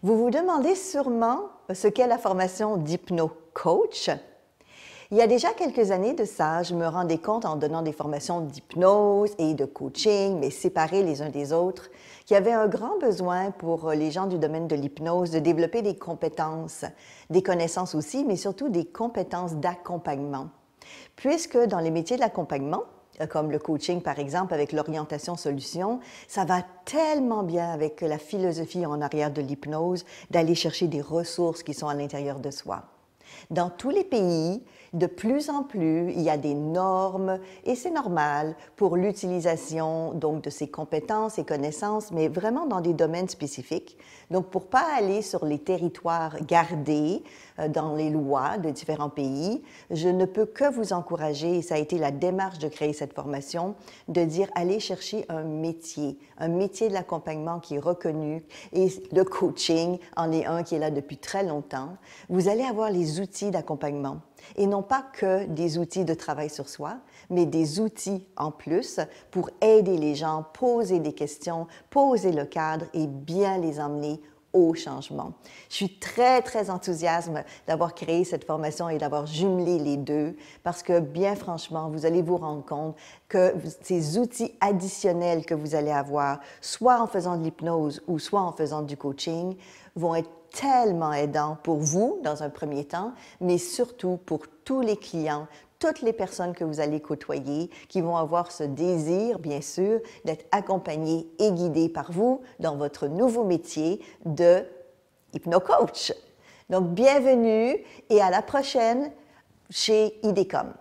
Vous vous demandez sûrement ce qu'est la formation d'hypno-coach. Il y a déjà quelques années de ça, je me rendais compte en donnant des formations d'hypnose et de coaching, mais séparées les uns des autres, qu'il y avait un grand besoin pour les gens du domaine de l'hypnose de développer des compétences, des connaissances aussi, mais surtout des compétences d'accompagnement. Puisque dans les métiers de l'accompagnement, comme le coaching par exemple, avec l'orientation solution, ça va tellement bien avec la philosophie en arrière de l'hypnose d'aller chercher des ressources qui sont à l'intérieur de soi. Dans tous les pays, de plus en plus, il y a des normes et c'est normal pour l'utilisation donc de ces compétences et connaissances, mais vraiment dans des domaines spécifiques. Donc pour pas aller sur les territoires gardés euh, dans les lois de différents pays, je ne peux que vous encourager et ça a été la démarche de créer cette formation de dire allez chercher un métier, un métier de l'accompagnement qui est reconnu et le coaching en est un qui est là depuis très longtemps. Vous allez avoir les outils d'accompagnement et non pas que des outils de travail sur soi, mais des outils en plus pour aider les gens, poser des questions, poser le cadre et bien les emmener au changement. Je suis très, très enthousiaste d'avoir créé cette formation et d'avoir jumelé les deux parce que, bien franchement, vous allez vous rendre compte que ces outils additionnels que vous allez avoir, soit en faisant de l'hypnose ou soit en faisant du coaching, vont être tellement aidants pour vous dans un premier temps, mais surtout pour tous les clients, toutes les personnes que vous allez côtoyer qui vont avoir ce désir, bien sûr, d'être accompagnées et guidées par vous dans votre nouveau métier de hypnocoach. Donc, bienvenue et à la prochaine chez IDECOM.